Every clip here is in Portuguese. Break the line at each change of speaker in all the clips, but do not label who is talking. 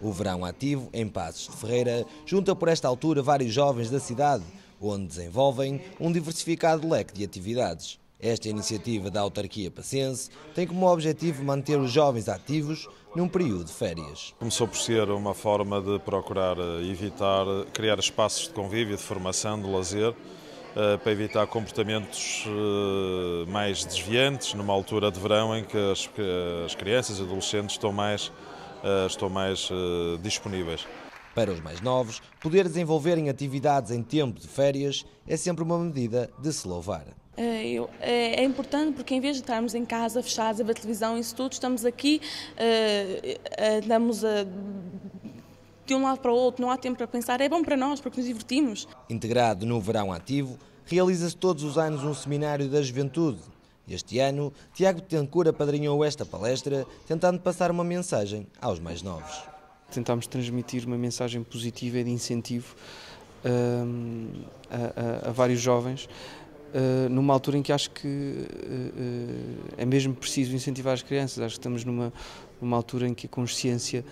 O verão ativo em Passos de Ferreira junta por esta altura vários jovens da cidade, onde desenvolvem um diversificado leque de atividades. Esta iniciativa da autarquia Passense tem como objetivo manter os jovens ativos num período de férias.
Começou por ser uma forma de procurar eh, evitar, criar espaços de convívio, de formação, de lazer, eh, para evitar comportamentos eh, mais desviantes numa altura de verão em que as crianças e adolescentes estão mais eh, estão mais eh, disponíveis. Para os mais novos,
poder desenvolverem atividades em tempo de férias é sempre uma medida de se louvar.
Eh, é importante porque em vez de estarmos em casa fechados a ver televisão e isso tudo, estamos aqui, andamos de um lado para o outro, não há tempo para pensar, é bom para nós porque nos divertimos.
Integrado no verão ativo, realiza-se todos os anos um seminário da juventude este ano, Tiago Tencour apadrinhou esta palestra, tentando passar uma mensagem aos mais novos. Tentámos transmitir uma mensagem positiva e de
incentivo um, a, a, a vários jovens, Uh, numa altura em que acho que uh, é mesmo preciso incentivar as crianças. Acho que estamos numa, numa altura em que a consciência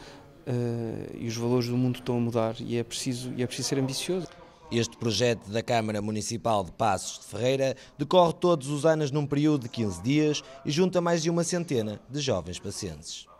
hum, e os valores do mundo estão a mudar e é preciso,
e é preciso ser ambicioso. Este projeto da Câmara Municipal de Passos de Ferreira decorre todos os anos num período de 15 dias e junta mais de uma centena de jovens pacientes.